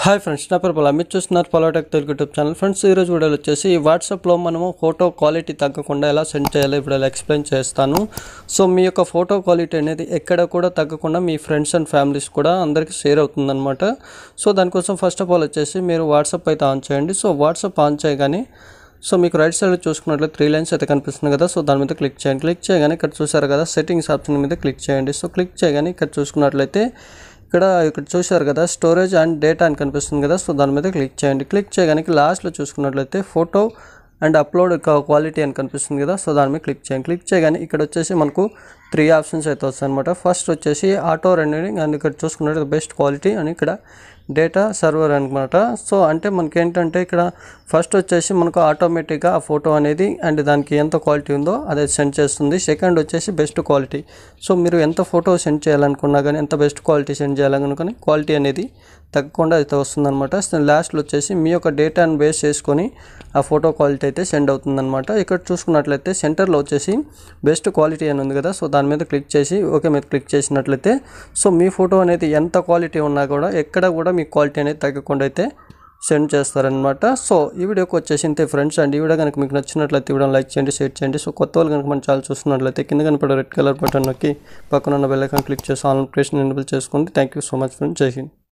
hi friends నా పేరు పలా మీరు చూస్తున్నారు పొలాటెక్ తెలుగు యూట్యూబ్ ఛానల్ ఫ్రెండ్స్ ఈరోజు వీడియోలు వచ్చేసి వాట్సాప్లో మనము ఫోటో క్వాలిటీ తగ్గకుండా ఎలా సెండ్ చేయాలో ఇప్పుడు ఎక్స్ప్లెయిన్ చేస్తాను సో మీ యొక్క ఫోటో క్వాలిటీ అనేది ఎక్కడ కూడా తగ్గకుండా మీ ఫ్రెండ్స్ అండ్ ఫ్యామిలీస్ కూడా అందరికీ షేర్ అవుతుందన్నమాట సో దానికోసం ఫస్ట్ ఆఫ్ ఆల్ వచ్చేసి మీరు వాట్సాప్ అయితే ఆన్ చేయండి సో వాట్సాప్ ఆన్ చేయగానే సో మీకు రైట్ సైడ్ చూసుకున్నట్లయితే త్రీ లైన్స్ అయితే కనిపిస్తుంది కదా సో దాని మీద క్లిక్ చేయండి క్లిక్ చేయగానే ఇక్కడ చూసారు కదా సెట్టింగ్స్ ఆప్షన్ మీద క్లిక్ చేయండి సో క్లిక్ చేయగానే ఇక్కడ చూసుకున్నట్లయితే ఇక్కడ ఇక్కడ చూశారు కదా స్టోరేజ్ అండ్ డేటా అని కనిపిస్తుంది కదా సో దాని మీద క్లిక్ చేయండి క్లిక్ చేయగానే లాస్ట్లో చూసుకున్నట్లయితే ఫోటో అండ్ అప్లోడ్ క్వాలిటీ అని కనిపిస్తుంది కదా సో దాని మీద క్లిక్ చేయండి క్లిక్ చేయగానే ఇక్కడ వచ్చేసి మనకు త్రీ ఆప్షన్స్ అయితే వస్తాయి అనమాట ఫస్ట్ వచ్చేసి ఆటో రెండింగ్ అండ్ ఇక్కడ చూసుకున్నట్లయితే బెస్ట్ క్వాలిటీ అని ఇక్కడ డేటా సర్వర్ అనమాట సో అంటే మనకి ఏంటంటే ఇక్కడ ఫస్ట్ వచ్చేసి మనకు ఆటోమేటిక్గా ఆ ఫోటో అనేది అండ్ దానికి ఎంత క్వాలిటీ ఉందో అదే సెండ్ చేస్తుంది సెకండ్ వచ్చేసి బెస్ట్ క్వాలిటీ సో మీరు ఎంత ఫోటో సెండ్ చేయాలనుకున్నా కానీ ఎంత బెస్ట్ క్వాలిటీ సెండ్ చేయాలనుకుని క్వాలిటీ అనేది తగ్గకుండా అయితే వస్తుందన్నమాట లాస్ట్లో వచ్చేసి మీ యొక్క డేటాను బేస్ చేసుకొని ఆ ఫోటో క్వాలిటీ అయితే సెండ్ అవుతుందన్నమాట ఇక్కడ చూసుకున్నట్లయితే సెంటర్లో వచ్చేసి బెస్ట్ క్వాలిటీ అని ఉంది కదా సో దాని మీద క్లిక్ చేసి ఓకే మీద క్లిక్ చేసినట్లయితే సో మీ ఫోటో అనేది ఎంత క్వాలిటీ ఉన్నా కూడా ఎక్కడ కూడా మీ మీ క్వాలిటీ అనేది తగ్గకుండా అయితే సెండ్ చేస్తారనమాట సో ఈ వీడియోకి వచ్చేసి ఇంతే ఫ్రెండ్స్ అండ్ ఈ వీడియో కనుక మీకు నచ్చినట్లయితే వీడియో లైక్ చేయండి షేర్ చేయండి సో కొత్త వాళ్ళు కనుక మనం చాలా చూస్తున్నట్లయితే కింద కనపడే రెడ్ కలర్ బటన్ నొక్కి పక్కన ఉన్న బెల్లైకాన్ క్లిక్ చేసి ఆల్ నోటిఫికేషన్ ఎనేబుల్ చేసుకోండి thank you so much friends జై హింద్